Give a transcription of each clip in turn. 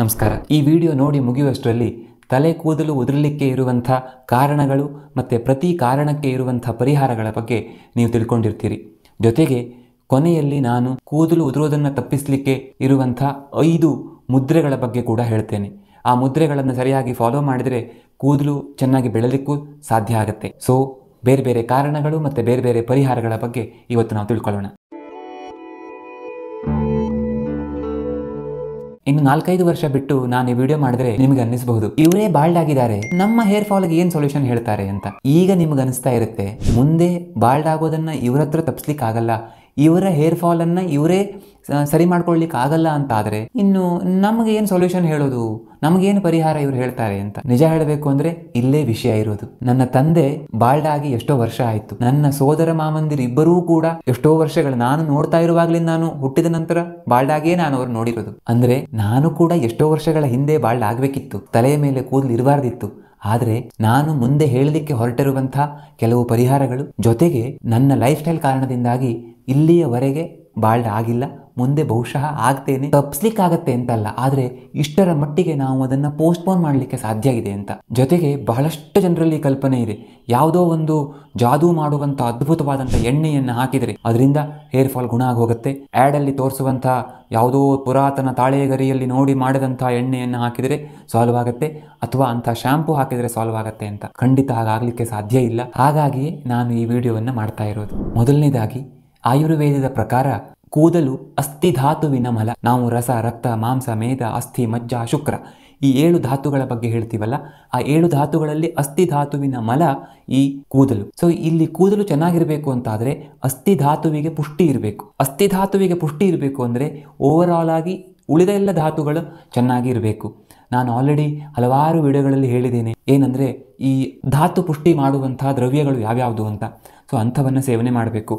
ನಮಸ್ಕಾರ ಈ ವಿಡಿಯೋ ನೋಡಿ ಮುಗಿಯುವಷ್ಟರಲ್ಲಿ ತಲೆ ಕೂದಲು ಉದುರಲಿಕ್ಕೆ ಇರುವಂಥ ಕಾರಣಗಳು ಮತ್ತು ಪ್ರತಿ ಕಾರಣಕ್ಕೆ ಇರುವಂಥ ಪರಿಹಾರಗಳ ಬಗ್ಗೆ ನೀವು ತಿಳ್ಕೊಂಡಿರ್ತೀರಿ ಜೊತೆಗೆ ಕೊನೆಯಲ್ಲಿ ನಾನು ಕೂದಲು ಉದುರೋದನ್ನು ತಪ್ಪಿಸಲಿಕ್ಕೆ ಇರುವಂಥ ಐದು ಮುದ್ರೆಗಳ ಬಗ್ಗೆ ಕೂಡ ಹೇಳ್ತೇನೆ ಆ ಮುದ್ರೆಗಳನ್ನು ಸರಿಯಾಗಿ ಫಾಲೋ ಮಾಡಿದರೆ ಕೂದಲು ಚೆನ್ನಾಗಿ ಬೆಳಲಿಕ್ಕೂ ಸಾಧ್ಯ ಆಗುತ್ತೆ ಸೊ ಬೇರೆ ಬೇರೆ ಕಾರಣಗಳು ಮತ್ತು ಬೇರೆ ಬೇರೆ ಪರಿಹಾರಗಳ ಬಗ್ಗೆ ಇವತ್ತು ನಾವು ತಿಳ್ಕೊಳ್ಳೋಣ ಇನ್ನು ನಾಲ್ಕೈದು ವರ್ಷ ಬಿಟ್ಟು ನಾನು ಈ ವಿಡಿಯೋ ಮಾಡಿದ್ರೆ ನಿಮ್ಗೆ ಅನ್ನಿಸಬಹುದು ಇವರೇ ಬಾಲ್ಡ್ ಆಗಿದ್ದಾರೆ ನಮ್ಮ ಹೇರ್ ಫಾಲ್ ಏನ್ ಸೊಲ್ಯೂಷನ್ ಹೇಳ್ತಾರೆ ಅಂತ ಈಗ ನಿಮ್ಗೆ ಅನಿಸ್ತಾ ಇರುತ್ತೆ ಮುಂದೆ ಬಾಲ್ಡ್ ಆಗೋದನ್ನ ಇವ್ರ ಹತ್ರ ತಪ್ಪಿಸ್ಲಿಕ್ಕೆ ಆಗಲ್ಲ ಇವರ ಹೇರ್ ಫಾಲನ್ನು ಇವರೇ ಸರಿ ಮಾಡ್ಕೊಳ್ಳಿಕ್ಕೆ ಆಗಲ್ಲ ಅಂತಾದರೆ ಇನ್ನು ನಮಗೆ ಏನು ಸೊಲ್ಯೂಷನ್ ಹೇಳೋದು ನಮಗೇನು ಪರಿಹಾರ ಇವ್ರು ಹೇಳ್ತಾರೆ ಅಂತ ನಿಜ ಹೇಳಬೇಕು ಅಂದರೆ ಇಲ್ಲೇ ವಿಷಯ ಇರೋದು ನನ್ನ ತಂದೆ ಬಾಲ್ಡ್ ಆಗಿ ಎಷ್ಟೋ ವರ್ಷ ಆಯಿತು ನನ್ನ ಸೋದರ ಮಾಮಂದಿರು ಇಬ್ಬರೂ ಕೂಡ ಎಷ್ಟೋ ವರ್ಷಗಳು ನಾನು ನೋಡ್ತಾ ಇರುವಾಗಲಿಂದ ನಾನು ಹುಟ್ಟಿದ ನಂತರ ಬಾಲ್ಡ್ ಆಗಿಯೇ ನಾನು ಅವ್ರು ನೋಡಿರೋದು ಅಂದರೆ ನಾನು ಕೂಡ ಎಷ್ಟೋ ವರ್ಷಗಳ ಹಿಂದೆ ಬಾಲ್ಡ್ ಆಗಬೇಕಿತ್ತು ತಲೆಯ ಮೇಲೆ ಕೂದಲು ಇರಬಾರ್ದಿತ್ತು ಆದರೆ ನಾನು ಮುಂದೆ ಹೇಳಲಿಕ್ಕೆ ಹೊರಟಿರುವಂಥ ಕೆಲವು ಪರಿಹಾರಗಳು ಜೊತೆಗೆ ನನ್ನ ಲೈಫ್ ಸ್ಟೈಲ್ ಕಾರಣದಿಂದಾಗಿ ಇಲ್ಲಿಯವರೆಗೆ ಬಾಲ್ಡ್ ಆಗಿಲ್ಲ ಮುಂದೆ ಬಹುಶಃ ಆಗ್ತೇನೆ ತಪ್ಪಿಸ್ಲಿಕ್ಕಾಗತ್ತೆ ಅಂತಲ್ಲ ಆದರೆ ಇಷ್ಟರ ಮಟ್ಟಿಗೆ ನಾವು ಅದನ್ನು ಪೋಸ್ಟ್ಪೋನ್ ಮಾಡಲಿಕ್ಕೆ ಸಾಧ್ಯ ಇದೆ ಅಂತ ಜೊತೆಗೆ ಬಹಳಷ್ಟು ಜನರಲ್ಲಿ ಕಲ್ಪನೆ ಇದೆ ಯಾವುದೋ ಒಂದು ಜಾದೂ ಮಾಡುವಂಥ ಅದ್ಭುತವಾದಂಥ ಎಣ್ಣೆಯನ್ನು ಹಾಕಿದರೆ ಅದರಿಂದ ಹೇರ್ ಫಾಲ್ ಗುಣ ಆಗೋಗುತ್ತೆ ಆ್ಯಡಲ್ಲಿ ತೋರಿಸುವಂಥ ಯಾವುದೋ ಪುರಾತನ ತಾಳೆಗರಿಯಲ್ಲಿ ನೋಡಿ ಮಾಡಿದಂಥ ಎಣ್ಣೆಯನ್ನು ಹಾಕಿದರೆ ಸಾಲ್ವ್ ಆಗುತ್ತೆ ಅಥವಾ ಅಂತ ಶ್ಯಾಂಪು ಹಾಕಿದರೆ ಸಾಲ್ವ್ ಆಗುತ್ತೆ ಅಂತ ಖಂಡಿತ ಹಾಗಾಗಲಿಕ್ಕೆ ಸಾಧ್ಯ ಇಲ್ಲ ಹಾಗಾಗಿಯೇ ನಾನು ಈ ವಿಡಿಯೋವನ್ನು ಮಾಡ್ತಾ ಇರೋದು ಮೊದಲನೇದಾಗಿ ಆಯುರ್ವೇದದ ಪ್ರಕಾರ ಕೂದಲು ಅಸ್ಥಿಧಾತುವಿನ ಮಲ ನಾವು ರಸ ರಕ್ತ ಮಾಂಸ ಮೇಧ ಅಸ್ಥಿ ಮಜ್ಜ ಶುಕ್ರ ಈ ಏಳು ಧಾತುಗಳ ಬಗ್ಗೆ ಹೇಳ್ತೀವಲ್ಲ ಆ ಏಳು ಧಾತುಗಳಲ್ಲಿ ಅಸ್ಥಿ ಧಾತುವಿನ ಮಲ ಈ ಕೂದಲು ಸೊ ಇಲ್ಲಿ ಕೂದಲು ಚೆನ್ನಾಗಿರಬೇಕು ಅಂತಾದರೆ ಅಸ್ಥಿ ಧಾತುವಿಗೆ ಪುಷ್ಟಿ ಇರಬೇಕು ಅಸ್ಥಿ ಧಾತುವಿಗೆ ಪುಷ್ಟಿ ಇರಬೇಕು ಅಂದರೆ ಓವರ್ ಆಲ್ ಆಗಿ ಉಳಿದ ಎಲ್ಲ ಧಾತುಗಳು ಚೆನ್ನಾಗಿ ಇರಬೇಕು ನಾನು ಆಲ್ರೆಡಿ ಹಲವಾರು ವಿಡಿಯೋಗಳಲ್ಲಿ ಹೇಳಿದ್ದೇನೆ ಏನಂದರೆ ಈ ಧಾತು ಪುಷ್ಟಿ ಮಾಡುವಂತಹ ದ್ರವ್ಯಗಳು ಯಾವ್ಯಾವುದು ಅಂತ ಸೊ ಅಂಥವನ್ನು ಸೇವನೆ ಮಾಡಬೇಕು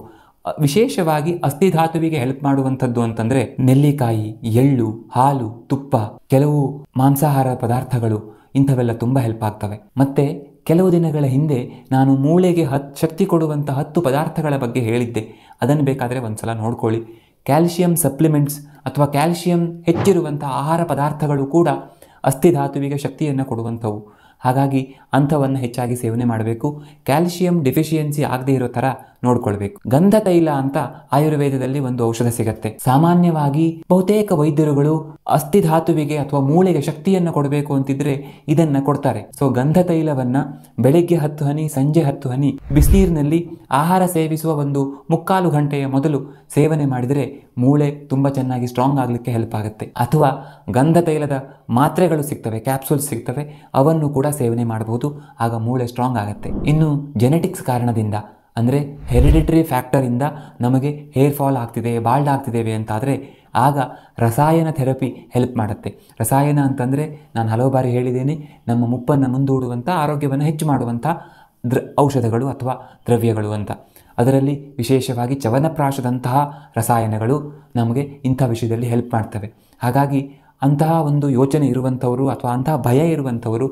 ವಿಶೇಷವಾಗಿ ಅಸ್ಥಿಧಾತುವಿಗೆ ಹೆಲ್ಪ್ ಮಾಡುವಂಥದ್ದು ಅಂತಂದರೆ ನೆಲ್ಲಿಕಾಯಿ ಎಳ್ಳು ಹಾಲು ತುಪ್ಪ ಕೆಲವು ಮಾಂಸಾಹಾರ ಪದಾರ್ಥಗಳು ಇಂಥವೆಲ್ಲ ತುಂಬ ಹೆಲ್ಪ್ ಆಗ್ತವೆ ಮತ್ತೆ ಕೆಲವು ದಿನಗಳ ಹಿಂದೆ ನಾನು ಮೂಳೆಗೆ ಹತ್ ಶಕ್ತಿ ಕೊಡುವಂಥ ಹತ್ತು ಪದಾರ್ಥಗಳ ಬಗ್ಗೆ ಹೇಳಿದ್ದೆ ಅದನ್ನು ಬೇಕಾದರೆ ಒಂದು ಸಲ ನೋಡ್ಕೊಳ್ಳಿ ಕ್ಯಾಲ್ಶಿಯಂ ಸಪ್ಲಿಮೆಂಟ್ಸ್ ಅಥವಾ ಕ್ಯಾಲ್ಶಿಯಂ ಹೆಚ್ಚಿರುವಂಥ ಆಹಾರ ಪದಾರ್ಥಗಳು ಕೂಡ ಅಸ್ಥಿಧಾತುವಿಗೆ ಶಕ್ತಿಯನ್ನು ಕೊಡುವಂಥವು ಹಾಗಾಗಿ ಅಂಥವನ್ನು ಹೆಚ್ಚಾಗಿ ಸೇವನೆ ಮಾಡಬೇಕು ಕ್ಯಾಲ್ಶಿಯಂ ಡೆಫಿಷಿಯನ್ಸಿ ಆಗದೇ ಇರೋ ಥರ ನೋಡ್ಕೊಳ್ಬೇಕು ಗಂಧ ತೈಲ ಅಂತ ಆಯುರ್ವೇದದಲ್ಲಿ ಒಂದು ಔಷಧ ಸಿಗತ್ತೆ ಸಾಮಾನ್ಯವಾಗಿ ಬಹುತೇಕ ವೈದ್ಯರುಗಳು ಅಸ್ಥಿಧಾತುವಿಗೆ ಅಥವಾ ಮೂಳೆಗೆ ಶಕ್ತಿಯನ್ನು ಕೊಡಬೇಕು ಅಂತಿದ್ರೆ ಇದನ್ನ ಕೊಡ್ತಾರೆ ಸೊ ಗಂಧ ತೈಲವನ್ನ ಬೆಳಿಗ್ಗೆ ಹತ್ತು ಹನಿ ಸಂಜೆ ಹತ್ತು ಹನಿ ಬಿಸಿನೀರಿನಲ್ಲಿ ಆಹಾರ ಸೇವಿಸುವ ಒಂದು ಮುಕ್ಕಾಲು ಗಂಟೆಯ ಮೊದಲು ಸೇವನೆ ಮಾಡಿದರೆ ಮೂಳೆ ತುಂಬಾ ಚೆನ್ನಾಗಿ ಸ್ಟ್ರಾಂಗ್ ಆಗಲಿಕ್ಕೆ ಹೆಲ್ಪ್ ಆಗುತ್ತೆ ಅಥವಾ ಗಂಧ ತೈಲದ ಮಾತ್ರೆಗಳು ಸಿಗ್ತವೆ ಕ್ಯಾಪ್ಸೂಲ್ಸ್ ಸಿಗ್ತವೆ ಅವನ್ನು ಕೂಡ ಸೇವನೆ ಮಾಡಬಹುದು ಆಗ ಮೂಳೆ ಸ್ಟ್ರಾಂಗ್ ಆಗುತ್ತೆ ಇನ್ನು ಜೆನೆಟಿಕ್ಸ್ ಕಾರಣದಿಂದ ಅಂದರೆ ಹೆರಿಡಿಟ್ರಿ ಫ್ಯಾಕ್ಟರಿಂದ ನಮಗೆ ಹೇರ್ ಫಾಲ್ ಆಗ್ತಿದೆ ಬಾಲ್ಡ್ ಆಗ್ತಿದ್ದೇವೆ ಅಂತಾದರೆ ಆಗ ರಸಾಯನ ಥೆರಪಿ ಹೆಲ್ಪ್ ಮಾಡುತ್ತೆ ರಸಾಯನ ಅಂತಂದರೆ ನಾನು ಹಲವು ಬಾರಿ ಹೇಳಿದ್ದೇನೆ ನಮ್ಮ ಮುಪ್ಪನ್ನು ಮುಂದೂಡುವಂಥ ಆರೋಗ್ಯವನ್ನು ಹೆಚ್ಚು ಮಾಡುವಂಥ ದ್ರ ಔಷಧಗಳು ಅಥವಾ ದ್ರವ್ಯಗಳು ಅಂತ ಅದರಲ್ಲಿ ವಿಶೇಷವಾಗಿ ಚವನಪ್ರಾಶದಂತಹ ರಸಾಯನಗಳು ನಮಗೆ ಇಂಥ ವಿಷಯದಲ್ಲಿ ಹೆಲ್ಪ್ ಮಾಡ್ತವೆ ಹಾಗಾಗಿ ಅಂತಹ ಒಂದು ಯೋಚನೆ ಇರುವಂಥವರು ಅಥವಾ ಅಂತಹ ಭಯ ಇರುವಂಥವರು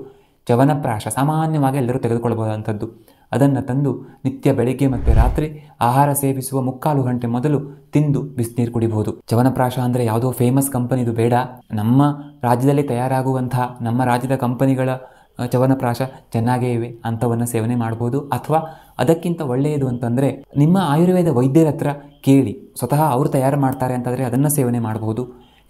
ಚವನಪ್ರಾಶ ಸಾಮಾನ್ಯವಾಗಿ ಎಲ್ಲರೂ ತೆಗೆದುಕೊಳ್ಬೋದಂಥದ್ದು ಅದನ್ನು ತಂದು ನಿತ್ಯ ಬೆಳಿಗ್ಗೆ ಮತ್ತು ರಾತ್ರಿ ಆಹಾರ ಸೇವಿಸುವ ಮುಕ್ಕಾಲು ಗಂಟೆ ಮೊದಲು ತಿಂದು ಬಿಸಿನೀರು ಕುಡಿಬಹುದು ಚವನಪ್ರಾಶ ಅಂದರೆ ಯಾವುದೋ ಫೇಮಸ್ ಕಂಪನಿದು ಬೇಡ ನಮ್ಮ ರಾಜ್ಯದಲ್ಲಿ ತಯಾರಾಗುವಂತಹ ನಮ್ಮ ರಾಜ್ಯದ ಕಂಪನಿಗಳ ಚವನಪ್ರಾಶ ಚೆನ್ನಾಗೇ ಇವೆ ಅಂಥವನ್ನು ಸೇವನೆ ಮಾಡ್ಬೋದು ಅಥವಾ ಅದಕ್ಕಿಂತ ಒಳ್ಳೆಯದು ಅಂತಂದರೆ ನಿಮ್ಮ ಆಯುರ್ವೇದ ವೈದ್ಯರ ಹತ್ರ ಕೇಳಿ ಸ್ವತಃ ಅವರು ತಯಾರು ಮಾಡ್ತಾರೆ ಅಂತಂದರೆ ಅದನ್ನು ಸೇವನೆ ಮಾಡಬಹುದು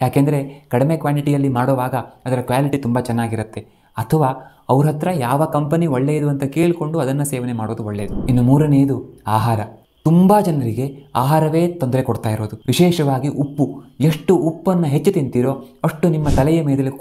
ಯಾಕೆಂದರೆ ಕಡಿಮೆ ಕ್ವಾಂಟಿಟಿಯಲ್ಲಿ ಮಾಡುವಾಗ ಅದರ ಕ್ವಾಲಿಟಿ ತುಂಬ ಚೆನ್ನಾಗಿರುತ್ತೆ ಅಥವಾ ಅವ್ರ ಹತ್ರ ಯಾವ ಕಂಪನಿ ಒಳ್ಳೆಯದು ಅಂತ ಕೇಳಿಕೊಂಡು ಅದನ್ನು ಸೇವನೆ ಮಾಡೋದು ಒಳ್ಳೆಯದು ಇನ್ನು ಮೂರನೆಯದು ಆಹಾರ ತುಂಬ ಜನರಿಗೆ ಆಹಾರವೇ ತೊಂದರೆ ಕೊಡ್ತಾ ಇರೋದು ವಿಶೇಷವಾಗಿ ಉಪ್ಪು ಎಷ್ಟು ಉಪ್ಪನ್ನು ಹೆಚ್ಚು ತಿಂತೀರೋ ಅಷ್ಟು ನಿಮ್ಮ ತಲೆಯ ಮೇಲೆ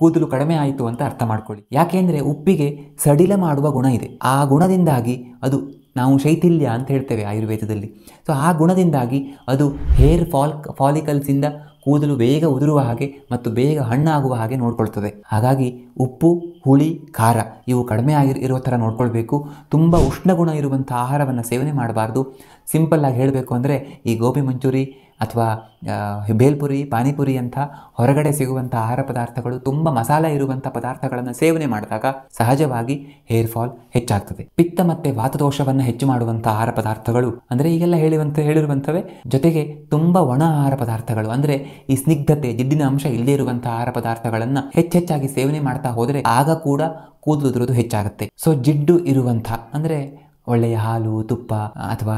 ಕೂದಲು ಕಡಿಮೆ ಆಯಿತು ಅಂತ ಅರ್ಥ ಮಾಡ್ಕೊಳ್ಳಿ ಯಾಕೆಂದರೆ ಉಪ್ಪಿಗೆ ಸಡಿಲ ಮಾಡುವ ಗುಣ ಇದೆ ಆ ಗುಣದಿಂದಾಗಿ ಅದು ನಾವು ಶೈಥಿಲ್ಯ ಅಂತ ಹೇಳ್ತೇವೆ ಆಯುರ್ವೇದದಲ್ಲಿ ಸೊ ಆ ಗುಣದಿಂದಾಗಿ ಅದು ಹೇರ್ ಫಾಲ್ ಫಾಲಿಕಲ್ಸಿಂದ ಕೂದಲು ಬೇಗ ಉದುರುವ ಹಾಗೆ ಮತ್ತು ಬೇಗ ಹಣ್ಣಾಗುವ ಹಾಗೆ ನೋಡ್ಕೊಳ್ತದೆ ಹಾಗಾಗಿ ಉಪ್ಪು ಹುಳಿ ಖಾರ ಇವು ಕಡಿಮೆ ಆಗಿ ಇರೋ ಥರ ನೋಡ್ಕೊಳ್ಬೇಕು ತುಂಬ ಉಷ್ಣಗುಣ ಇರುವಂಥ ಆಹಾರವನ್ನು ಸೇವನೆ ಮಾಡಬಾರ್ದು ಸಿಂಪಲ್ಲಾಗಿ ಹೇಳಬೇಕು ಅಂದರೆ ಈ ಗೋಬಿ ಮಂಚೂರಿ ಅಥವಾ ಬೇಲ್ಪುರಿ ಪಾನಿಪುರಿ ಅಂತ ಹೊರಗಡೆ ಸಿಗುವಂಥ ಆಹಾರ ಪದಾರ್ಥಗಳು ತುಂಬ ಮಸಾಲ ಇರುವಂಥ ಪದಾರ್ಥಗಳನ್ನು ಸೇವನೆ ಮಾಡಿದಾಗ ಸಹಜವಾಗಿ ಹೇರ್ ಫಾಲ್ ಹೆಚ್ಚಾಗ್ತದೆ ಪಿತ್ತ ಮತ್ತು ವಾತದೋಷವನ್ನು ಹೆಚ್ಚು ಮಾಡುವಂಥ ಆಹಾರ ಪದಾರ್ಥಗಳು ಅಂದರೆ ಈಗೆಲ್ಲ ಹೇಳುವಂಥ ಹೇಳಿರುವಂಥವೇ ಜೊತೆಗೆ ತುಂಬ ಒಣ ಆಹಾರ ಪದಾರ್ಥಗಳು ಅಂದರೆ ಈ ಸ್ನಿಗ್ಧತೆ ಜಿಡ್ಡಿನ ಅಂಶ ಇಲ್ಲದೇ ಇರುವಂಥ ಆಹಾರ ಪದಾರ್ಥಗಳನ್ನು ಹೆಚ್ಚೆಚ್ಚಾಗಿ ಸೇವನೆ ಮಾಡ್ತಾ ಹೋದರೆ ಆಗ ಕೂಡ ಕೂದಲು ಹೆಚ್ಚಾಗುತ್ತೆ ಸೊ ಜಿಡ್ಡು ಇರುವಂಥ ಅಂದರೆ ಒಳ್ಳೆಯ ಹಾಲು ತುಪ್ಪ ಅಥವಾ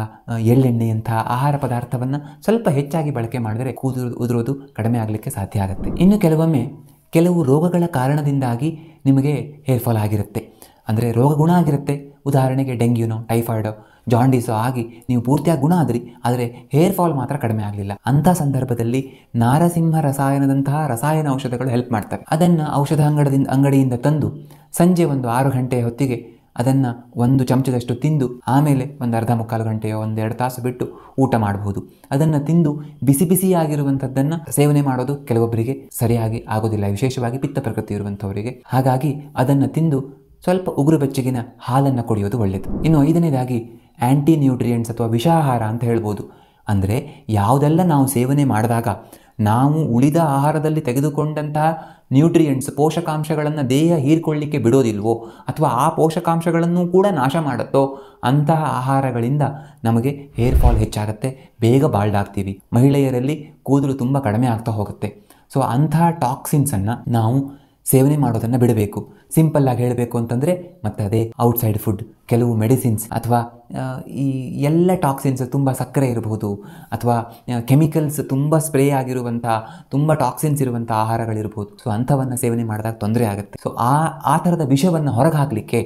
ಎಳ್ಳೆಣ್ಣೆಯಂತಹ ಆಹಾರ ಪದಾರ್ಥವನ್ನು ಸ್ವಲ್ಪ ಹೆಚ್ಚಾಗಿ ಬಳಕೆ ಮಾಡಿದರೆ ಕೂದಲು ಉದುರೋದು ಕಡಿಮೆ ಆಗಲಿಕ್ಕೆ ಸಾಧ್ಯ ಆಗುತ್ತೆ ಇನ್ನು ಕೆಲವೊಮ್ಮೆ ಕೆಲವು ರೋಗಗಳ ಕಾರಣದಿಂದಾಗಿ ನಿಮಗೆ ಹೇರ್ ಫಾಲ್ ಆಗಿರುತ್ತೆ ಅಂದರೆ ರೋಗ ಗುಣ ಆಗಿರುತ್ತೆ ಉದಾಹರಣೆಗೆ ಡೆಂಗ್ಯೂನೋ ಟೈಫಾಯ್ಡೋ ಜಾಂಡೀಸೋ ಆಗಿ ನೀವು ಪೂರ್ತಿಯಾಗಿ ಗುಣ ಆದ್ರಿ ಆದರೆ ಹೇರ್ ಫಾಲ್ ಮಾತ್ರ ಕಡಿಮೆ ಆಗಲಿಲ್ಲ ಅಂಥ ಸಂದರ್ಭದಲ್ಲಿ ನಾರಸಿಂಹ ರಸಾಯನದಂತಹ ರಸಾಯನ ಔಷಧಗಳು ಹೆಲ್ಪ್ ಮಾಡ್ತವೆ ಅದನ್ನು ಔಷಧ ಅಂಗಡದಿಂದ ಅಂಗಡಿಯಿಂದ ತಂದು ಸಂಜೆ ಒಂದು ಆರು ಗಂಟೆಯ ಹೊತ್ತಿಗೆ ಅದನ್ನು ಒಂದು ಚಮಚದಷ್ಟು ತಿಂದು ಆಮೇಲೆ ಒಂದು ಅರ್ಧ ಮುಕ್ಕಾಲು ಗಂಟೆಯೋ ಒಂದೆರಡು ತಾಸು ಬಿಟ್ಟು ಊಟ ಮಾಡಬಹುದು ಅದನ್ನು ತಿಂದು ಬಿಸಿ ಬಿಸಿಯಾಗಿರುವಂಥದ್ದನ್ನು ಸೇವನೆ ಮಾಡೋದು ಕೆಲವೊಬ್ಬರಿಗೆ ಸರಿಯಾಗಿ ಆಗೋದಿಲ್ಲ ವಿಶೇಷವಾಗಿ ಪಿತ್ತ ಪ್ರಕೃತಿ ಇರುವಂಥವರಿಗೆ ಹಾಗಾಗಿ ಅದನ್ನು ತಿಂದು ಸ್ವಲ್ಪ ಉಗುರು ಬೆಚ್ಚಗಿನ ಹಾಲನ್ನು ಕುಡಿಯೋದು ಒಳ್ಳೆಯದು ಇನ್ನು ಐದನೇದಾಗಿ ಆ್ಯಂಟಿ ನ್ಯೂಟ್ರಿಯೆಂಟ್ಸ್ ಅಥವಾ ವಿಷಾಹಾರ ಅಂತ ಹೇಳ್ಬೋದು ಅಂದರೆ ಯಾವುದೆಲ್ಲ ನಾವು ಸೇವನೆ ಮಾಡಿದಾಗ ನಾವು ಉಳಿದ ಆಹಾರದಲ್ಲಿ ತೆಗೆದುಕೊಂಡಂತಹ ನ್ಯೂಟ್ರಿಯೆಂಟ್ಸ್ ಪೋಷಕಾಂಶಗಳನ್ನು ದೇಹ ಹೀರ್ಕೊಳ್ಳಿಕ್ಕೆ ಬಿಡೋದಿಲ್ವೋ ಅಥವಾ ಆ ಪೋಷಕಾಂಶಗಳನ್ನು ಕೂಡ ನಾಶ ಮಾಡುತ್ತೋ ಅಂತಹ ಆಹಾರಗಳಿಂದ ನಮಗೆ ಹೇರ್ ಫಾಲ್ ಹೆಚ್ಚಾಗುತ್ತೆ ಬೇಗ ಬಾಲ್ಡ್ ಆಗ್ತೀವಿ ಮಹಿಳೆಯರಲ್ಲಿ ಕೂದಲು ತುಂಬ ಕಡಿಮೆ ಆಗ್ತಾ ಹೋಗುತ್ತೆ ಸೊ ಅಂತಹ ಟಾಕ್ಸಿನ್ಸನ್ನು ನಾವು ಸೇವನೆ ಮಾಡೋದನ್ನು ಬಿಡಬೇಕು ಸಿಂಪಲ್ ಆಗಿ ಹೇಳಬೇಕು ಅಂತಂದರೆ ಮತ್ತೆ ಅದೇ ಔಟ್ಸೈಡ್ ಫುಡ್ ಕೆಲವು ಮೆಡಿಸಿನ್ಸ್ ಅಥವಾ ಈ ಎಲ್ಲ ಟಾಕ್ಸಿನ್ಸ್ ತುಂಬ ಸಕ್ಕರೆ ಇರಬಹುದು ಅಥವಾ ಕೆಮಿಕಲ್ಸ್ ತುಂಬ ಸ್ಪ್ರೇ ಆಗಿರುವಂಥ ತುಂಬ ಟಾಕ್ಸಿನ್ಸ್ ಇರುವಂಥ ಆಹಾರಗಳಿರ್ಬೋದು ಸೊ ಅಂಥವನ್ನು ಸೇವನೆ ಮಾಡಿದಾಗ ತೊಂದರೆ ಆಗುತ್ತೆ ಸೊ ಆ ಆ ಥರದ ವಿಷವನ್ನು ಹೊರಗೆ ಹಾಕಲಿಕ್ಕೆ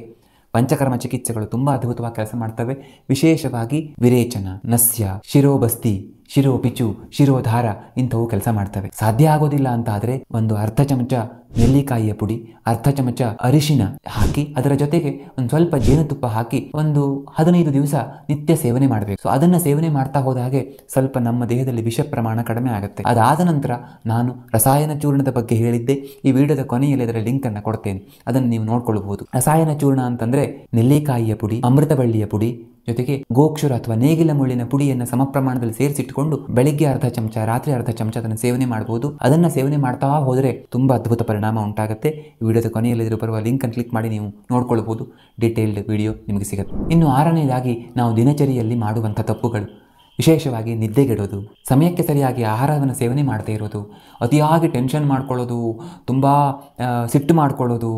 ಪಂಚಕರ್ಮ ಚಿಕಿತ್ಸೆಗಳು ತುಂಬ ಅದ್ಭುತವಾಗಿ ಕೆಲಸ ಮಾಡ್ತವೆ ವಿಶೇಷವಾಗಿ ವಿರೇಚನ ನಸ್ಯ ಶಿರೋಬಸ್ತಿ ಶಿರೋ ಪಿಚು ಶಿರೋಧಾರ ಇಂಥವು ಕೆಲಸ ಮಾಡ್ತವೆ ಸಾಧ್ಯ ಆಗೋದಿಲ್ಲ ಅಂತ ಆದರೆ ಒಂದು ಅರ್ಧ ಚಮಚ ನೆಲ್ಲಿಕಾಯಿಯ ಪುಡಿ ಅರ್ಧ ಚಮಚ ಅರಿಶಿನ ಹಾಕಿ ಅದರ ಜೊತೆಗೆ ಒಂದು ಸ್ವಲ್ಪ ಜೇನುತುಪ್ಪ ಹಾಕಿ ಒಂದು ಹದಿನೈದು ದಿವಸ ನಿತ್ಯ ಸೇವನೆ ಮಾಡಬೇಕು ಸೊ ಅದನ್ನು ಸೇವನೆ ಮಾಡ್ತಾ ಹೋದ ಹಾಗೆ ಸ್ವಲ್ಪ ನಮ್ಮ ದೇಹದಲ್ಲಿ ವಿಷ ಪ್ರಮಾಣ ಕಡಿಮೆ ಆಗುತ್ತೆ ಅದಾದ ನಂತರ ನಾನು ರಸಾಯನ ಚೂರ್ಣದ ಬಗ್ಗೆ ಹೇಳಿದ್ದೆ ಈ ವಿಡಿಯೋದ ಕೊನೆಯಲ್ಲಿ ಅದರ ಲಿಂಕ್ ಅನ್ನು ಕೊಡ್ತೇನೆ ಅದನ್ನು ನೀವು ನೋಡ್ಕೊಳ್ಬಹುದು ರಸಾಯನ ಚೂರ್ಣ ಅಂತಂದ್ರೆ ನೆಲ್ಲಿಕಾಯಿಯ ಪುಡಿ ಅಮೃತ ಬಳ್ಳಿಯ ಪುಡಿ ಜೊತೆಗೆ ಗೋಕ್ಷುರ ಅಥವಾ ನೇಗಿಲ ಮುಳ್ಳಿನ ಪುಡಿಯನ್ನು ಪ್ರಮಾಣದಲ್ಲಿ ಸೇರಿಸಿಟ್ಟುಕೊಂಡು ಬೆಳಿಗ್ಗೆ ಅರ್ಧ ಚಮಚ ರಾತ್ರಿ ಅರ್ಧ ಚಮಚ ಅದನ್ನು ಸೇವನೆ ಮಾಡಬಹುದು ಅದನ್ನು ಸೇವನೆ ಮಾಡ್ತಾ ಹೋದರೆ ತುಂಬ ಅದ್ಭುತ ಪರಿಣಾಮ ಉಂಟಾಗುತ್ತೆ ಈ ವಿಡಿಯೋದ ಕೊನೆಯಲ್ಲಿ ಬರುವ ಲಿಂಕನ್ನು ಕ್ಲಿಕ್ ಮಾಡಿ ನೀವು ನೋಡ್ಕೊಳ್ಬಹುದು ಡೀಟೇಲ್ಡ್ ವಿಡಿಯೋ ನಿಮಗೆ ಸಿಗುತ್ತೆ ಇನ್ನು ಆರನೇದಾಗಿ ನಾವು ದಿನಚರಿಯಲ್ಲಿ ಮಾಡುವಂಥ ತಪ್ಪುಗಳು ವಿಶೇಷವಾಗಿ ನಿದ್ದೆಗೆಡೋದು ಸಮಯಕ್ಕೆ ಸರಿಯಾಗಿ ಆಹಾರವನ್ನು ಸೇವನೆ ಮಾಡದೇ ಇರೋದು ಅತಿಯಾಗಿ ಟೆನ್ಷನ್ ಮಾಡ್ಕೊಳ್ಳೋದು ತುಂಬ ಸಿಟ್ಟು ಮಾಡ್ಕೊಳ್ಳೋದು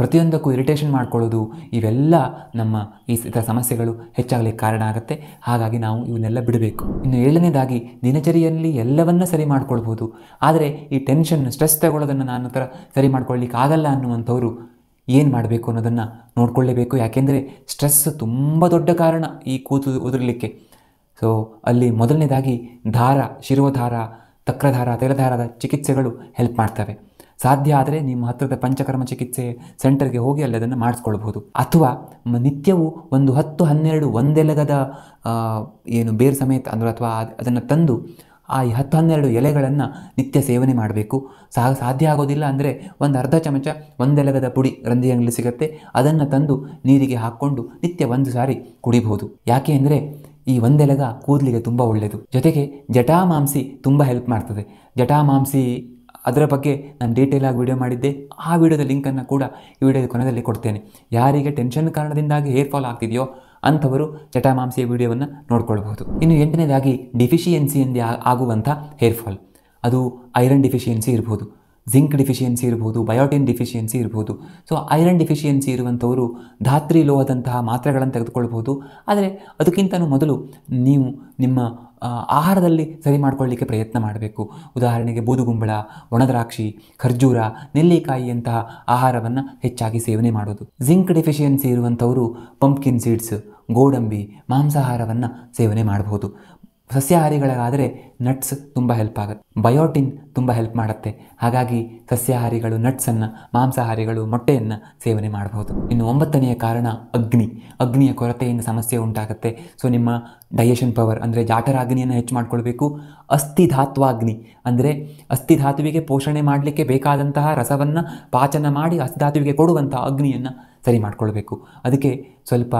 ಪ್ರತಿಯೊಂದಕ್ಕೂ ಇರಿಟೇಷನ್ ಮಾಡ್ಕೊಳ್ಳೋದು ಇವೆಲ್ಲ ನಮ್ಮ ಈ ಇತರ ಸಮಸ್ಯೆಗಳು ಹೆಚ್ಚಾಗಲಿಕ್ಕೆ ಕಾರಣ ಆಗುತ್ತೆ ಹಾಗಾಗಿ ನಾವು ಇವನ್ನೆಲ್ಲ ಬಿಡಬೇಕು ಇನ್ನು ಏಳನೇದಾಗಿ ದಿನಚರಿಯಲ್ಲಿ ಎಲ್ಲವನ್ನ ಸರಿ ಮಾಡ್ಕೊಳ್ಬೋದು ಆದರೆ ಈ ಟೆನ್ಷನ್ ಸ್ಟ್ರೆಸ್ ತಗೊಳ್ಳೋದನ್ನು ನಾನು ಥರ ಸರಿ ಮಾಡ್ಕೊಳ್ಳಿಕ್ಕೆ ಆಗಲ್ಲ ಅನ್ನುವಂಥವ್ರು ಏನು ಮಾಡಬೇಕು ಅನ್ನೋದನ್ನು ನೋಡ್ಕೊಳ್ಳೇಬೇಕು ಯಾಕೆಂದರೆ ಸ್ಟ್ರೆಸ್ ತುಂಬ ದೊಡ್ಡ ಕಾರಣ ಈ ಕೂತು ಉದುರಲಿಕ್ಕೆ ಸೊ ಅಲ್ಲಿ ಮೊದಲನೇದಾಗಿ ದಾರ ಶಿರೋಧಾರ ತಕ್ರಧಾರ ತೈಲಧಾರದ ಚಿಕಿತ್ಸೆಗಳು ಹೆಲ್ಪ್ ಮಾಡ್ತವೆ ಸಾಧ್ಯ ಆದರೆ ನಿಮ್ಮ ಹತ್ತಿರದ ಪಂಚಕರ್ಮ ಚಿಕಿತ್ಸೆ ಸೆಂಟರ್ಗೆ ಹೋಗಿ ಅಲ್ಲಿ ಅದನ್ನು ಮಾಡಿಸ್ಕೊಳ್ಬಹುದು ಅಥವಾ ನಿತ್ಯವೂ ಒಂದು ಹತ್ತು ಹನ್ನೆರಡು ಒಂದೆಲಗದ ಏನು ಬೇರು ಸಮೇತ ಅಂದ್ರೆ ಅಥವಾ ಅದನ್ನು ತಂದು ಆ ಹತ್ತು ಹನ್ನೆರಡು ಎಲೆಗಳನ್ನು ನಿತ್ಯ ಸೇವನೆ ಮಾಡಬೇಕು ಸಾ ಸಾಧ್ಯ ಆಗೋದಿಲ್ಲ ಅಂದರೆ ಒಂದು ಅರ್ಧ ಚಮಚ ಒಂದೆಲಗದ ಪುಡಿ ರಂಧಿಯಂಗಲಿ ಸಿಗುತ್ತೆ ಅದನ್ನು ತಂದು ನೀರಿಗೆ ಹಾಕ್ಕೊಂಡು ನಿತ್ಯ ಒಂದು ಸಾರಿ ಕುಡಿಬಹುದು ಯಾಕೆ ಅಂದರೆ ಈ ಒಂದೆಲಗ ಕೂದಲಿಗೆ ತುಂಬ ಒಳ್ಳೆಯದು ಜೊತೆಗೆ ಜಟಾಮಾಂಸಿ ತುಂಬ ಹೆಲ್ಪ್ ಮಾಡ್ತದೆ ಜಟಾಮಾಂಸಿ ಅದರ ಬಗ್ಗೆ ನಾನು ಡೀಟೇಲ್ ಆಗಿ ವಿಡಿಯೋ ಮಾಡಿದ್ದೆ ಆ ವಿಡಿಯೋದ ಲಿಂಕನ್ನು ಕೂಡ ಈ ವಿಡಿಯೋದ ಕೊನೆಯಲ್ಲಿ ಕೊಡ್ತೇನೆ ಯಾರಿಗೆ ಟೆನ್ಷನ್ ಕಾರಣದಿಂದಾಗಿ ಹೇರ್ ಫಾಲ್ ಆಗ್ತಿದೆಯೋ ಅಂಥವರು ಜಟಾಮಾಂಸಿಯ ವಿಡಿಯೋವನ್ನು ನೋಡ್ಕೊಳ್ಬಹುದು ಇನ್ನು ಎಂಟನೇದಾಗಿ ಡಿಫಿಷಿಯೆನ್ಸಿಯಿಂದ ಆಗುವಂಥ ಹೇರ್ ಫಾಲ್ ಅದು ಐರನ್ ಡಿಫಿಷಿಯನ್ಸಿ ಇರ್ಬೋದು ಜಿಂಕ್ ಡಿಫಿಷಿಯನ್ಸಿ ಇರ್ಬೋದು ಬಯೋಟಿನ್ ಡಿಫಿಷಿಯನ್ಸಿ ಇರ್ಬೋದು ಸೊ ಐರನ್ ಡಿಫಿಷಿಯನ್ಸಿ ಇರುವಂಥವರು ಧಾತ್ರಿ ಲೋಹದಂತಹ ಮಾತ್ರೆಗಳನ್ನು ತೆಗೆದುಕೊಳ್ಬೋದು ಆದರೆ ಅದಕ್ಕಿಂತಲೂ ಮೊದಲು ನೀವು ನಿಮ್ಮ ಆಹಾರದಲ್ಲಿ ಸರಿ ಮಾಡಿಕೊಳ್ಳಲಿಕ್ಕೆ ಪ್ರಯತ್ನ ಮಾಡಬೇಕು ಉದಾಹರಣೆಗೆ ಬೂದುಗುಂಬಳ ಒಣದ್ರಾಕ್ಷಿ ಖರ್ಜೂರ ನೆಲ್ಲಿಕಾಯಿಯಂತಹ ಆಹಾರವನ್ನು ಹೆಚ್ಚಾಗಿ ಸೇವನೆ ಮಾಡೋದು ಜಿಂಕ್ ಡಿಫಿಷಿಯನ್ಸಿ ಇರುವಂಥವರು ಪಂಪ್ಕಿನ್ ಸೀಡ್ಸ್ ಗೋಡಂಬಿ ಮಾಂಸಾಹಾರವನ್ನು ಸೇವನೆ ಮಾಡಬಹುದು ಸಸ್ಯಾಹಾರಿಗಳಿಗಾದರೆ ನಟ್ಸ್ ತುಂಬ ಹೆಲ್ಪ್ ಆಗುತ್ತೆ ಬಯೋಟಿನ್ ತುಂಬ ಹೆಲ್ಪ್ ಮಾಡುತ್ತೆ ಹಾಗಾಗಿ ಸಸ್ಯಾಹಾರಿಗಳು ನಟ್ಸನ್ನು ಮಾಂಸಾಹಾರಿಗಳು ಮೊಟ್ಟೆಯನ್ನು ಸೇವನೆ ಮಾಡಬಹುದು ಇನ್ನು ಒಂಬತ್ತನೆಯ ಕಾರಣ ಅಗ್ನಿ ಅಗ್ನಿಯ ಕೊರತೆಯಿಂದ ಸಮಸ್ಯೆ ಉಂಟಾಗುತ್ತೆ ಸೊ ನಿಮ್ಮ ಡೈಜೆಷನ್ ಪವರ್ ಅಂದರೆ ಅಗ್ನಿಯನ್ನು ಹೆಚ್ಚು ಮಾಡಿಕೊಳ್ಬೇಕು ಅಸ್ಥಿಧಾತ್ವಾಗ್ನಿ ಅಂದರೆ ಅಸ್ಥಿಧಾತುವಿಗೆ ಪೋಷಣೆ ಮಾಡಲಿಕ್ಕೆ ಬೇಕಾದಂತಹ ರಸವನ್ನು ಪಾಚನ ಮಾಡಿ ಅಸ್ಥಿಧಾತುವಿಗೆ ಕೊಡುವಂತಹ ಅಗ್ನಿಯನ್ನು ಸರಿ ಮಾಡಿಕೊಳ್ಬೇಕು ಅದಕ್ಕೆ ಸ್ವಲ್ಪ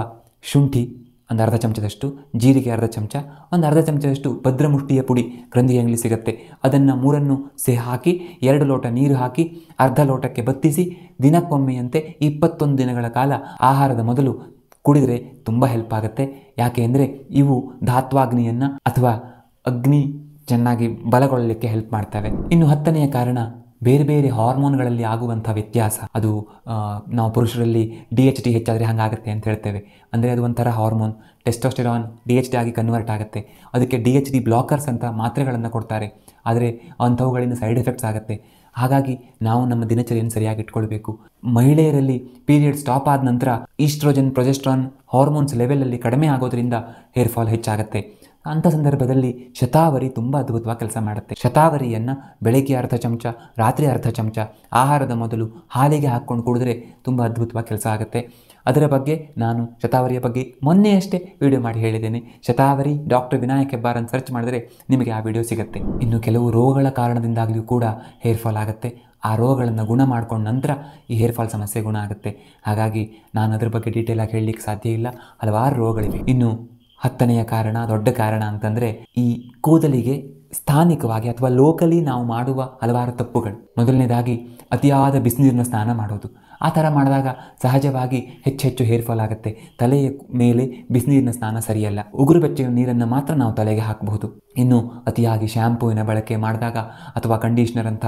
ಶುಂಠಿ ಒಂದು ಅರ್ಧ ಚಮಚದಷ್ಟು ಜೀರಿಗೆ ಅರ್ಧ ಚಮಚ ಒಂದು ಅರ್ಧ ಚಮಚದಷ್ಟು ಭದ್ರಮುಷ್ಟಿಯ ಪುಡಿ ಗ್ರಂಥಿಯಲ್ಲಿ ಸಿಗುತ್ತೆ ಅದನ್ನು ಮೂರನ್ನು ಸೆ ಹಾಕಿ ಎರಡು ಲೋಟ ನೀರು ಹಾಕಿ ಅರ್ಧ ಲೋಟಕ್ಕೆ ಬತ್ತಿಸಿ ದಿನಕ್ಕೊಮ್ಮೆಯಂತೆ ಇಪ್ಪತ್ತೊಂದು ದಿನಗಳ ಕಾಲ ಆಹಾರದ ಮೊದಲು ಕುಡಿದರೆ ತುಂಬ ಹೆಲ್ಪ್ ಆಗುತ್ತೆ ಯಾಕೆ ಅಂದರೆ ಇವು ಧಾತ್ವಾಗ್ನಿಯನ್ನು ಅಥವಾ ಅಗ್ನಿ ಚೆನ್ನಾಗಿ ಬಲಗೊಳ್ಳಲಿಕ್ಕೆ ಹೆಲ್ಪ್ ಮಾಡ್ತವೆ ಇನ್ನು ಹತ್ತನೆಯ ಕಾರಣ ಬೇರೆ ಬೇರೆ ಹಾರ್ಮೋನ್ಗಳಲ್ಲಿ ಆಗುವಂಥ ವ್ಯತ್ಯಾಸ ಅದು ನಾವು ಪುರುಷರಲ್ಲಿ ಡಿ ಎಚ್ ಡಿ ಹೆಚ್ಚಾದರೆ ಹಂಗಾಗುತ್ತೆ ಅಂತ ಹೇಳ್ತೇವೆ ಅಂದರೆ ಅದು ಒಂಥರ hormone testosterone D H D ಆಗಿ ಕನ್ವರ್ಟ್ ಆಗುತ್ತೆ ಅದಕ್ಕೆ ಡಿ ಎಚ್ ಡಿ ಬ್ಲಾಕರ್ಸ್ ಅಂತ ಮಾತ್ರೆಗಳನ್ನು ಕೊಡ್ತಾರೆ ಆದರೆ ಅಂಥವುಗಳಿಂದ ಸೈಡ್ ಎಫೆಕ್ಟ್ಸ್ ಆಗುತ್ತೆ ಹಾಗಾಗಿ ನಾವು ನಮ್ಮ ದಿನಚರಿಯನ್ನು ಸರಿಯಾಗಿ ಇಟ್ಕೊಳ್ಬೇಕು ಮಹಿಳೆಯರಲ್ಲಿ ಪೀರಿಯಡ್ ಸ್ಟಾಪ್ ಆದ ನಂತರ ಈಸ್ಟ್ರೋಜನ್ ಪ್ರೊಜೆಸ್ಟ್ರಾನ್ ಹಾರ್ಮೋನ್ಸ್ ಲೆವೆಲಲ್ಲಿ ಕಡಿಮೆ ಆಗೋದ್ರಿಂದ ಹೇರ್ ಫಾಲ್ ಹೆಚ್ಚಾಗುತ್ತೆ ಅಂಥ ಸಂದರ್ಭದಲ್ಲಿ ಶತಾವರಿ ತುಂಬ ಅದ್ಭುತವಾಗಿ ಕೆಲಸ ಮಾಡುತ್ತೆ ಶತಾವರಿಯನ್ನು ಬೆಳಗ್ಗೆ ಅರ್ಧ ಚಮಚ ರಾತ್ರಿ ಅರ್ಧ ಚಮಚ ಆಹಾರದ ಮೊದಲು ಹಾಲಿಗೆ ಹಾಕ್ಕೊಂಡು ಕುಡಿದ್ರೆ ತುಂಬ ಅದ್ಭುತವಾಗಿ ಕೆಲಸ ಆಗುತ್ತೆ ಅದರ ಬಗ್ಗೆ ನಾನು ಶತಾವರಿಯ ಬಗ್ಗೆ ಮೊನ್ನೆಯಷ್ಟೇ ವಿಡಿಯೋ ಮಾಡಿ ಹೇಳಿದ್ದೇನೆ ಶತಾವರಿ ಡಾಕ್ಟರ್ ವಿನಾಯಕ್ ಹೆಬ್ಬಾರ್ ಅಂತ ಸರ್ಚ್ ಮಾಡಿದ್ರೆ ನಿಮಗೆ ಆ ವಿಡಿಯೋ ಸಿಗುತ್ತೆ ಇನ್ನು ಕೆಲವು ರೋಗಗಳ ಕಾರಣದಿಂದಾಗಲೂ ಕೂಡ ಹೇರ್ ಫಾಲ್ ಆಗುತ್ತೆ ಆ ರೋಗಗಳನ್ನು ಗುಣ ಮಾಡಿಕೊಂಡ ನಂತರ ಈ ಹೇರ್ ಫಾಲ್ ಸಮಸ್ಯೆ ಗುಣ ಆಗುತ್ತೆ ಹಾಗಾಗಿ ನಾನು ಅದರ ಬಗ್ಗೆ ಡೀಟೇಲಾಗಿ ಹೇಳಲಿಕ್ಕೆ ಸಾಧ್ಯ ಇಲ್ಲ ಹಲವಾರು ರೋಗಗಳಿವೆ ಇನ್ನು ಹತ್ತನೆಯ ಕಾರಣ ದೊಡ್ಡ ಕಾರಣ ಅಂತಂದರೆ ಈ ಕೂದಲಿಗೆ ಸ್ಥಾನಿಕವಾಗಿ ಅಥವಾ ಲೋಕಲಿ ನಾವು ಮಾಡುವ ಹಲವಾರು ತಪ್ಪುಗಳು ಮೊದಲನೇದಾಗಿ ಅತಿಯಾದ ಬಿಸಿನೀರಿನ ಸ್ನಾನ ಮಾಡೋದು ಆ ಥರ ಮಾಡಿದಾಗ ಸಹಜವಾಗಿ ಹೆಚ್ಚೆಚ್ಚು ಹೇರ್ ಫಾಲ್ ಆಗುತ್ತೆ ತಲೆಯ ಮೇಲೆ ಬಿಸಿನೀರಿನ ಸ್ನಾನ ಸರಿಯಲ್ಲ ಉಗುರು ಬೆಚ್ಚಿನ ನೀರನ್ನು ಮಾತ್ರ ನಾವು ತಲೆಗೆ ಹಾಕಬಹುದು ಇನ್ನು ಅತಿಯಾಗಿ ಶ್ಯಾಂಪೂವಿನ ಬಳಕೆ ಮಾಡಿದಾಗ ಅಥವಾ ಕಂಡೀಷ್ನರ್ ಅಂತ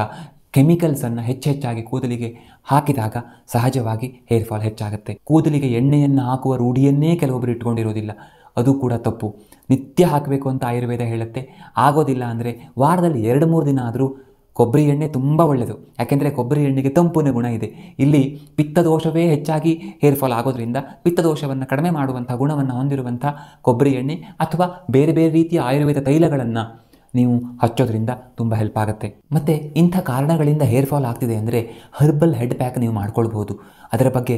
ಕೆಮಿಕಲ್ಸನ್ನು ಹೆಚ್ಚೆಚ್ಚಾಗಿ ಕೂದಲಿಗೆ ಹಾಕಿದಾಗ ಸಹಜವಾಗಿ ಹೇರ್ ಫಾಲ್ ಹೆಚ್ಚಾಗುತ್ತೆ ಕೂದಲಿಗೆ ಎಣ್ಣೆಯನ್ನು ಹಾಕುವ ರೂಢಿಯನ್ನೇ ಕೆಲವೊಬ್ಬರು ಇಟ್ಕೊಂಡಿರೋದಿಲ್ಲ ಅದು ಕೂಡ ತಪ್ಪು ನಿತ್ಯ ಹಾಕಬೇಕು ಅಂತ ಆಯುರ್ವೇದ ಹೇಳುತ್ತೆ ಆಗೋದಿಲ್ಲ ಅಂದರೆ ವಾರದಲ್ಲಿ ಎರಡು ಮೂರು ದಿನ ಆದರೂ ಕೊಬ್ಬರಿ ಎಣ್ಣೆ ತುಂಬ ಒಳ್ಳೆಯದು ಯಾಕೆಂದರೆ ಕೊಬ್ಬರಿ ಎಣ್ಣೆಗೆ ತಂಪುನ ಗುಣ ಇದೆ ಇಲ್ಲಿ ಪಿತ್ತದೋಷವೇ ಹೆಚ್ಚಾಗಿ ಹೇರ್ ಫಾಲ್ ಆಗೋದ್ರಿಂದ ಪಿತ್ತದೋಷವನ್ನು ಕಡಿಮೆ ಮಾಡುವಂಥ ಗುಣವನ್ನು ಹೊಂದಿರುವಂಥ ಕೊಬ್ಬರಿ ಎಣ್ಣೆ ಅಥವಾ ಬೇರೆ ಬೇರೆ ರೀತಿಯ ಆಯುರ್ವೇದ ತೈಲಗಳನ್ನು ನೀವು ಹಚ್ಚೋದ್ರಿಂದ ತುಂಬ ಹೆಲ್ಪ್ ಆಗುತ್ತೆ ಮತ್ತು ಇಂಥ ಕಾರಣಗಳಿಂದ ಹೇರ್ ಫಾಲ್ ಆಗ್ತಿದೆ ಅಂದರೆ ಹರ್ಬಲ್ ಹೆಡ್ ಪ್ಯಾಕ್ ನೀವು ಮಾಡ್ಕೊಳ್ಬೋದು ಅದರ ಬಗ್ಗೆ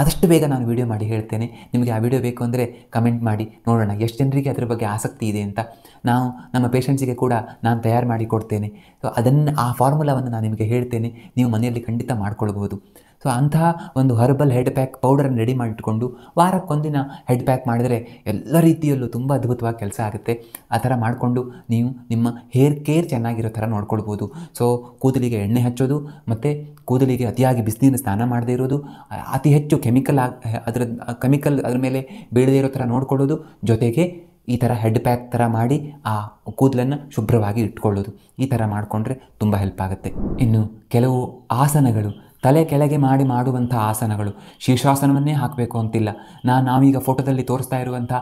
ಆದಷ್ಟು ಬೇಗ ನಾನು ವೀಡಿಯೋ ಮಾಡಿ ಹೇಳ್ತೇನೆ ನಿಮಗೆ ಆ ವಿಡಿಯೋ ಬೇಕು ಅಂದರೆ ಕಮೆಂಟ್ ಮಾಡಿ ನೋಡೋಣ ಎಷ್ಟು ಜನರಿಗೆ ಅದರ ಬಗ್ಗೆ ಆಸಕ್ತಿ ಇದೆ ಅಂತ ನಾವು ನಮ್ಮ ಪೇಷಂಟ್ಸಿಗೆ ಕೂಡ ನಾನು ತಯಾರು ಮಾಡಿ ಕೊಡ್ತೇನೆ ಸೊ ಅದನ್ನು ಆ ಫಾರ್ಮುಲಾವನ್ನು ನಾನು ನಿಮಗೆ ಹೇಳ್ತೇನೆ ನೀವು ಮನೆಯಲ್ಲಿ ಖಂಡಿತ ಮಾಡ್ಕೊಳ್ಬೋದು ಸೊ ಅಂತಹ ಒಂದು ಹರ್ಬಲ್ ಹೆಡ್ ಪ್ಯಾಕ್ ಪೌಡರನ್ನು ರೆಡಿ ಮಾಡಿಟ್ಕೊಂಡು ವಾರಕ್ಕೊಂದಿನ ಹೆಡ್ ಪ್ಯಾಕ್ ಮಾಡಿದರೆ ಎಲ್ಲ ರೀತಿಯಲ್ಲೂ ತುಂಬ ಅದ್ಭುತವಾಗಿ ಕೆಲಸ ಆಗುತ್ತೆ ಆ ಥರ ಮಾಡಿಕೊಂಡು ನೀವು ನಿಮ್ಮ ಹೇರ್ ಕೇರ್ ಚೆನ್ನಾಗಿರೋ ಥರ ನೋಡ್ಕೊಳ್ಬೋದು ಸೊ ಕೂದಲಿಗೆ ಎಣ್ಣೆ ಹಚ್ಚೋದು ಮತ್ತು ಕೂದಲಿಗೆ ಅತಿಯಾಗಿ ಬಿಸಿನೀರಿನ ಸ್ನಾನ ಮಾಡದೇ ಇರೋದು ಅತಿ ಹೆಚ್ಚು ಕೆಮಿಕಲ್ ಆಗಿ ಅದರ ಕೆಮಿಕಲ್ ಅದರ ಮೇಲೆ ಬೀಳದೇ ಇರೋ ಥರ ನೋಡ್ಕೊಳ್ಳೋದು ಜೊತೆಗೆ ಈ ಥರ ಹೆಡ್ ಪ್ಯಾಕ್ ಥರ ಮಾಡಿ ಆ ಕೂದಲನ್ನು ಶುಭ್ರವಾಗಿ ಇಟ್ಕೊಳ್ಳೋದು ಈ ಥರ ಮಾಡಿಕೊಂಡ್ರೆ ತುಂಬ ಹೆಲ್ಪ್ ಆಗುತ್ತೆ ಇನ್ನು ಕೆಲವು ಆಸನಗಳು ತಲೆ ಕೆಳಗೆ ಮಾಡಿ ಮಾಡುವಂಥ ಆಸನಗಳು ಶೀರ್ಷಾಸನವನ್ನೇ ಹಾಕಬೇಕು ಅಂತಿಲ್ಲ ನಾನು ನಾವೀಗ ಫೋಟೋದಲ್ಲಿ ತೋರಿಸ್ತಾ ಇರುವಂಥ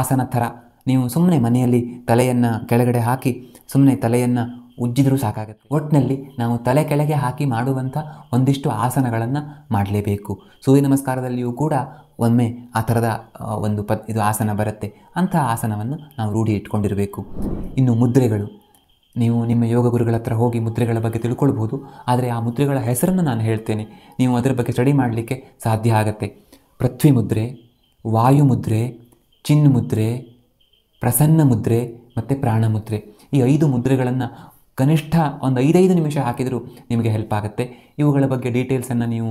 ಆಸನ ಥರ ನೀವು ಸುಮ್ಮನೆ ಮನೆಯಲ್ಲಿ ತಲೆಯನ್ನು ಕೆಳಗಡೆ ಹಾಕಿ ಸುಮ್ಮನೆ ತಲೆಯನ್ನು ಉಜ್ಜಿದರೂ ಸಾಕಾಗುತ್ತೆ ಒಟ್ಟಿನಲ್ಲಿ ನಾವು ತಲೆ ಕೆಳಗೆ ಹಾಕಿ ಮಾಡುವಂಥ ಒಂದಿಷ್ಟು ಆಸನಗಳನ್ನು ಮಾಡಲೇಬೇಕು ಸೂರ್ಯ ನಮಸ್ಕಾರದಲ್ಲಿಯೂ ಕೂಡ ಒಮ್ಮೆ ಆ ಥರದ ಒಂದು ಪದ್ ಇದು ಆಸನ ಬರುತ್ತೆ ಅಂತಹ ಆಸನವನ್ನು ನಾವು ರೂಢಿ ಇಟ್ಕೊಂಡಿರಬೇಕು ಇನ್ನು ಮುದ್ರೆಗಳು ನೀವು ನಿಮ್ಮ ಯೋಗ ಗುರುಗಳ ಹತ್ರ ಹೋಗಿ ಮುದ್ರೆಗಳ ಬಗ್ಗೆ ತಿಳ್ಕೊಳ್ಬೋದು ಆದರೆ ಆ ಮುದ್ರೆಗಳ ಹೆಸರನ್ನು ನಾನು ಹೇಳ್ತೇನೆ ನೀವು ಅದರ ಬಗ್ಗೆ ಸ್ಟಡಿ ಮಾಡಲಿಕ್ಕೆ ಸಾಧ್ಯ ಆಗುತ್ತೆ ಪೃಥ್ವಿ ಮುದ್ರೆ ವಾಯು ಮುದ್ರೆ ಚಿನ್ ಮುದ್ರೆ ಪ್ರಸನ್ನ ಮುದ್ರೆ ಮತ್ತು ಪ್ರಾಣ ಮುದ್ರೆ ಈ ಐದು ಮುದ್ರೆಗಳನ್ನು ಕನಿಷ್ಠ ಒಂದು ಐದೈದು ನಿಮಿಷ ಹಾಕಿದರೂ ನಿಮಗೆ ಹೆಲ್ಪ್ ಆಗುತ್ತೆ ಇವುಗಳ ಬಗ್ಗೆ ಡೀಟೇಲ್ಸನ್ನು ನೀವು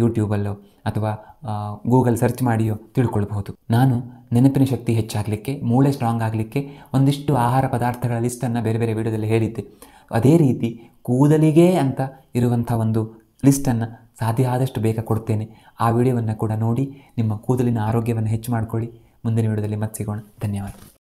ಯೂಟ್ಯೂಬಲ್ಲೋ ಅಥವಾ ಗೂಗಲ್ ಸರ್ಚ್ ಮಾಡಿಯೋ ತಿಳ್ಕೊಳ್ಬಹುದು ನಾನು ನೆನಪಿನ ಶಕ್ತಿ ಹೆಚ್ಚಾಗಲಿಕ್ಕೆ ಮೂಳೆ ಸ್ಟ್ರಾಂಗ್ ಆಗಲಿಕ್ಕೆ ಒಂದಿಷ್ಟು ಆಹಾರ ಪದಾರ್ಥಗಳ ಲಿಸ್ಟನ್ನು ಬೇರೆ ಬೇರೆ ವಿಡಿಯೋದಲ್ಲಿ ಹೇಳಿದ್ದೆ ಅದೇ ರೀತಿ ಕೂದಲಿಗೆ ಅಂತ ಇರುವಂಥ ಒಂದು ಲಿಸ್ಟನ್ನು ಸಾಧ್ಯ ಆದಷ್ಟು ಬೇಗ ಕೊಡ್ತೇನೆ ಆ ವಿಡಿಯೋವನ್ನು ಕೂಡ ನೋಡಿ ನಿಮ್ಮ ಕೂದಲಿನ ಆರೋಗ್ಯವನ್ನು ಹೆಚ್ಚು ಮಾಡಿಕೊಳ್ಳಿ ಮುಂದಿನ ವಿಡಿಯೋದಲ್ಲಿ ಮತ್ತೆ ಸಿಗೋಣ ಧನ್ಯವಾದ